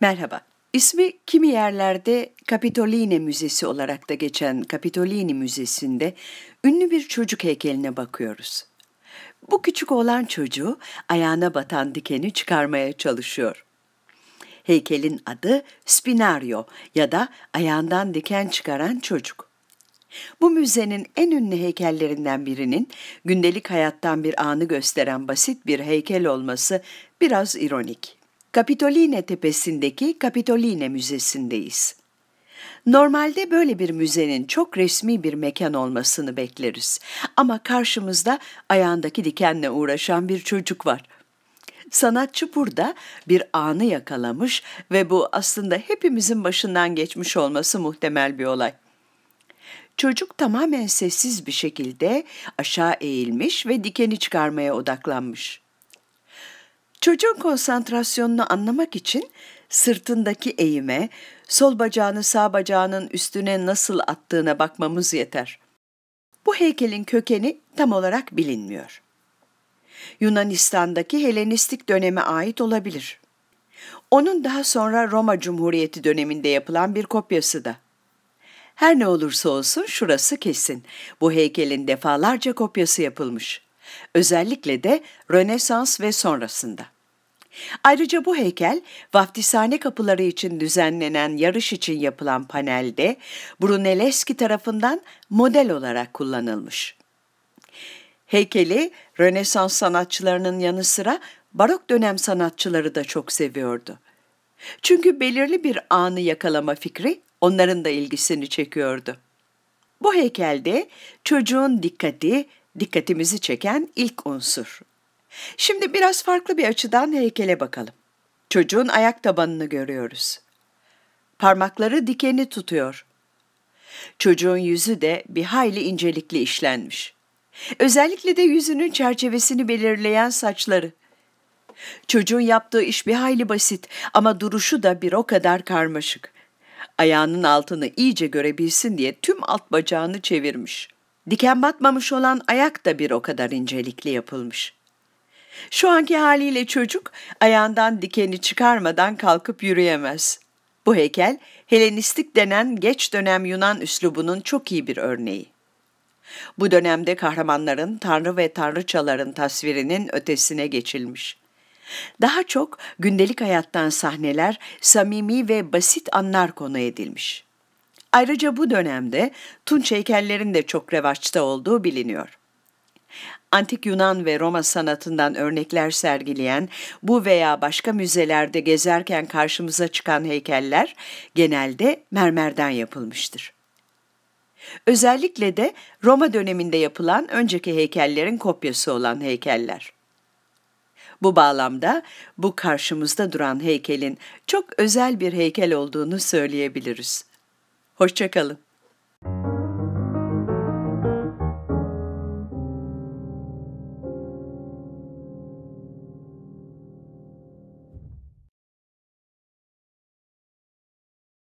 Merhaba. İsmi kimi yerlerde Kapitoline Müzesi olarak da geçen Kapitolini Müzesi'nde ünlü bir çocuk heykeline bakıyoruz. Bu küçük olan çocuğu ayağına batan dikeni çıkarmaya çalışıyor. Heykelin adı Spinario ya da ayağından diken çıkaran çocuk. Bu müzenin en ünlü heykellerinden birinin gündelik hayattan bir anı gösteren basit bir heykel olması biraz ironik. Kapitoline Tepesi'ndeki Kapitoline Müzesi'ndeyiz. Normalde böyle bir müzenin çok resmi bir mekan olmasını bekleriz. Ama karşımızda ayağındaki dikenle uğraşan bir çocuk var. Sanatçı burada bir anı yakalamış ve bu aslında hepimizin başından geçmiş olması muhtemel bir olay. Çocuk tamamen sessiz bir şekilde aşağı eğilmiş ve dikeni çıkarmaya odaklanmış. Çocuğun konsantrasyonunu anlamak için sırtındaki eğime, sol bacağını sağ bacağının üstüne nasıl attığına bakmamız yeter. Bu heykelin kökeni tam olarak bilinmiyor. Yunanistan'daki Helenistik döneme ait olabilir. Onun daha sonra Roma Cumhuriyeti döneminde yapılan bir kopyası da. Her ne olursa olsun şurası kesin. Bu heykelin defalarca kopyası yapılmış.'' Özellikle de Rönesans ve sonrasında. Ayrıca bu heykel vaftishane kapıları için düzenlenen yarış için yapılan panelde Brunelleschi tarafından model olarak kullanılmış. Heykeli Rönesans sanatçılarının yanı sıra barok dönem sanatçıları da çok seviyordu. Çünkü belirli bir anı yakalama fikri onların da ilgisini çekiyordu. Bu heykelde çocuğun dikkati dikkatimizi çeken ilk unsur. Şimdi biraz farklı bir açıdan heykele bakalım. Çocuğun ayak tabanını görüyoruz. Parmakları dikeni tutuyor. Çocuğun yüzü de bir hayli incelikli işlenmiş. Özellikle de yüzünün çerçevesini belirleyen saçları. Çocuğun yaptığı iş bir hayli basit ama duruşu da bir o kadar karmaşık. Ayağının altını iyice görebilsin diye tüm alt bacağını çevirmiş.'' Diken batmamış olan ayak da bir o kadar incelikli yapılmış. Şu anki haliyle çocuk ayağından dikeni çıkarmadan kalkıp yürüyemez. Bu heykel Helenistik denen geç dönem Yunan üslubunun çok iyi bir örneği. Bu dönemde kahramanların tanrı ve tanrıçaların tasvirinin ötesine geçilmiş. Daha çok gündelik hayattan sahneler, samimi ve basit anlar konu edilmiş.'' Ayrıca bu dönemde Tunç heykellerin de çok revaçta olduğu biliniyor. Antik Yunan ve Roma sanatından örnekler sergileyen bu veya başka müzelerde gezerken karşımıza çıkan heykeller genelde mermerden yapılmıştır. Özellikle de Roma döneminde yapılan önceki heykellerin kopyası olan heykeller. Bu bağlamda bu karşımızda duran heykelin çok özel bir heykel olduğunu söyleyebiliriz. Hoşçakalın.